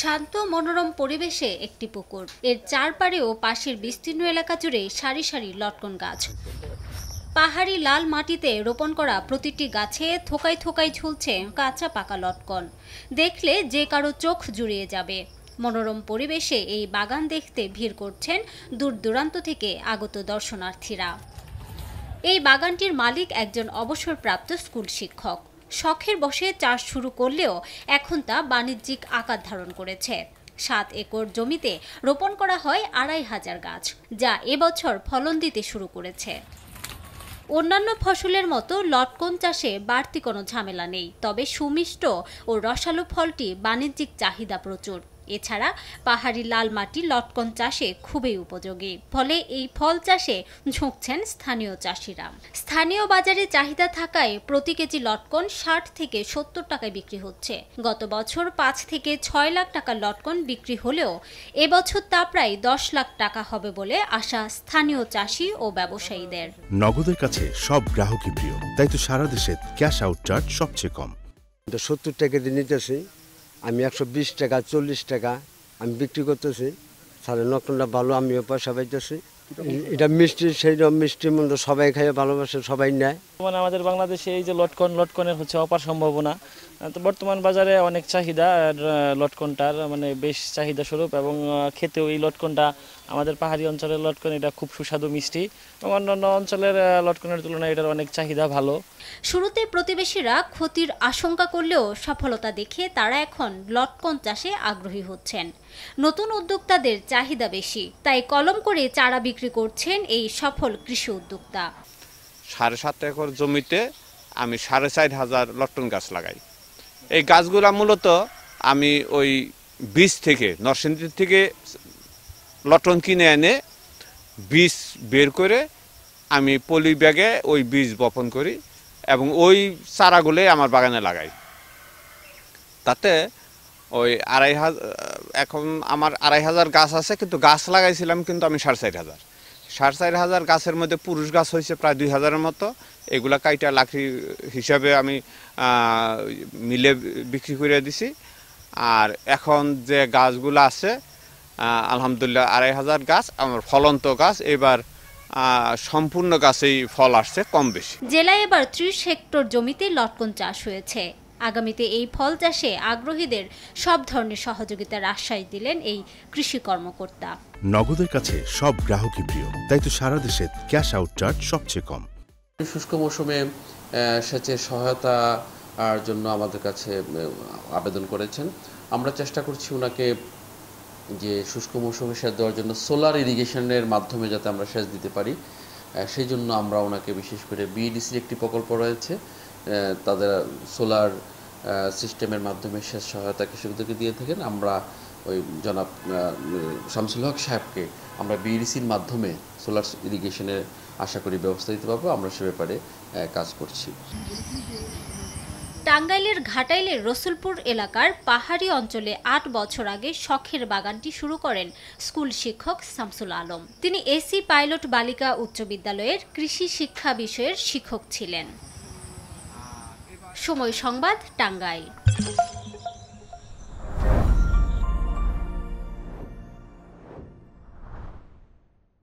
শান্ত মনোরম পরিবেশে একটি পুকুর এর চারপাড়ে ও পাশের বিস্তীর্ণ এলাকা জুড়ে সারি সারি লটকন গাছ পাহাড়ি লাল মাটিতে রোপণ করা প্রতিটি গাছে থোকায় থোকায় ঝুলছে কাঁচা পাকা লটকন দেখলে যে কারো চোখ জুড়িয়ে যাবে মনোরম পরিবেশে এই বাগান দেখতে ভিড় করছেন দূর দূরান্ত থেকে আগত দর্শনার্থীরা এই বাগানটির মালিক একজন অবসরপ্রাপ্ত স্কুল শিক্ষক শখের বসে চাষ শুরু করলেও এখন তা বাণিজ্যিক আকার ধারণ করেছে সাত একর জমিতে রোপণ করা হয় আড়াই হাজার গাছ যা এবছর ফলন দিতে শুরু করেছে অন্যান্য ফসলের মতো লটকন চাষে বাড়তি কোনো ঝামেলা নেই তবে সুমিষ্ট ও রসালো ফলটি বাণিজ্যিক চাহিদা প্রচুর এছাড়া পাহাড়ি লাল মাটি লটকন চাষে খুবই উপযোগী ফলে এই ফল চাষে ঝুঁকছেন স্থানীয় চাষিরা স্থানীয় বাজারে চাহিদা থাকায় প্রতি কেজি লটকন ষাট থেকে সত্তর টাকায় বিক্রি হচ্ছে গত বছর পাঁচ থেকে ছয় লাখ টাকা লটকন বিক্রি হলেও এবছর তা প্রায় দশ লাখ টাকা হবে বলে আশা স্থানীয় চাষি ও ব্যবসায়ীদের নগদের কাছে সব গ্রাহকই প্রিয় তাই তো সারা দেশে ক্যাশ আউট চার্জ সবচেয়ে কম সত্তর টাকা দিয়ে নিতেছি আমি একশো বিশ টাকা চল্লিশ টাকা আমি বিক্রি করতেছি তাহলে নকনটা ভালো আমিও পয়সা পাইতেছি এটা মিষ্টি সেই রকম মিষ্টি মন্দ সবাই খাই ভালোবাসে সবাই নেয় মানে আমাদের বাংলাদেশে এই যে লটকন লটকনের হচ্ছে অপার সম্ভাবনা তো বর্তমান বাজারে অনেক চাহিদা লটকনটার মানে বেশ চাহিদা স্বরূপ এবং খেতেও এই লটকনটা আমাদের পাহাড়ি অঞ্চলের লটকন এটা খুব সুস্বাদু মিষ্টি এবং অন্যান্য অঞ্চলের লটকনের তুলনায় এটার অনেক চাহিদা ভালো শুরুতে প্রতিবেশীরা ক্ষতির আশঙ্কা করলেও সফলতা দেখে তারা এখন লটকন চাষে আগ্রহী হচ্ছেন নতুন উদ্যোক্তাদের চাহিদা বেশি তাই কলম করে চারা বিক্রি করছেন এই সফল কৃষি উদ্যোক্তা সাড়ে সাত একর জমিতে আমি সাড়ে চার হাজার লটন গাছ লাগাই এই গাছগুলা মূলত আমি ওই বীজ থেকে নরসিংদীর থেকে লটন কিনে এনে বীজ বের করে আমি পলি ব্যাগে ওই বীজ বপন করি এবং ওই চারাগুলোই আমার বাগানে লাগাই তাতে ওই আড়াই হাজার এখন আমার আড়াই হাজার গাছ আছে কিন্তু গাছ লাগাইছিলাম কিন্তু আমি সাড়ে চার হাজার সাড়ে চার হাজার গাছের মধ্যে পুরুষ গাছ হয়েছে প্রায় দুই হাজারের মতো এগুলা কাইটা লাখি হিসাবে আমি মিলে বিক্রি করে দিছি আর এখন যে গাছগুলো আছে আলহামদুলিল্লাহ আড়াই হাজার গাছ আমার ফলন্ত গাছ এবার সম্পূর্ণ গাছেই ফল আসছে কম বেশি জেলায় এবার ত্রিশ হেক্টর জমিতে লটকন চাষ হয়েছে আগামীতে এই ফল চাষে আগ্রহীদের সব ধরনের সহযোগিতার আশ্বাস দিলেন এই কৃষি কর্মকর্তা নগদের কাছে সব গ্রাহকই প্রিয় তাই তো সারা দেশে ক্যাশ আউট চার্জ সবচেয়ে কম শুষ্ক মৌসুমে সেচের সহায়তা আর জন্য আমাদের কাছে আবেদন করেছেন আমরা চেষ্টা করছি ওনাকে যে শুষ্ক মৌসুমে সেচ দেওয়ার জন্য সোলার ইরিগেশনের মাধ্যমে যাতে আমরা সেচ দিতে পারি সেই জন্য আমরা ওনাকে বিশেষ করে বিডিসির একটি প্রকল্প রয়েছে তাদের সোলার সিস্টেমের মাধ্যমে সে সহায়তা কৃষকদেরকে দিয়ে থাকেন আমরা ওই জনাব শামসুল হক সাহেবকে আমরা বিএডিসির মাধ্যমে সোলার ইরিগেশনের আশা করি ব্যবস্থা দিতে পারবো আমরা সে ব্যাপারে কাজ করছি টাঙ্গাইলের ঘাটাইলের রসুলপুর এলাকার পাহাড়ি অঞ্চলে আট বছর আগে শখের বাগানটি শুরু করেন স্কুল শিক্ষক শামসুল আলম তিনি এসি পাইলট বালিকা উচ্চ বিদ্যালয়ের কৃষি শিক্ষা বিষয়ের শিক্ষক ছিলেন সময় সংবাদ টাঙ্গাইল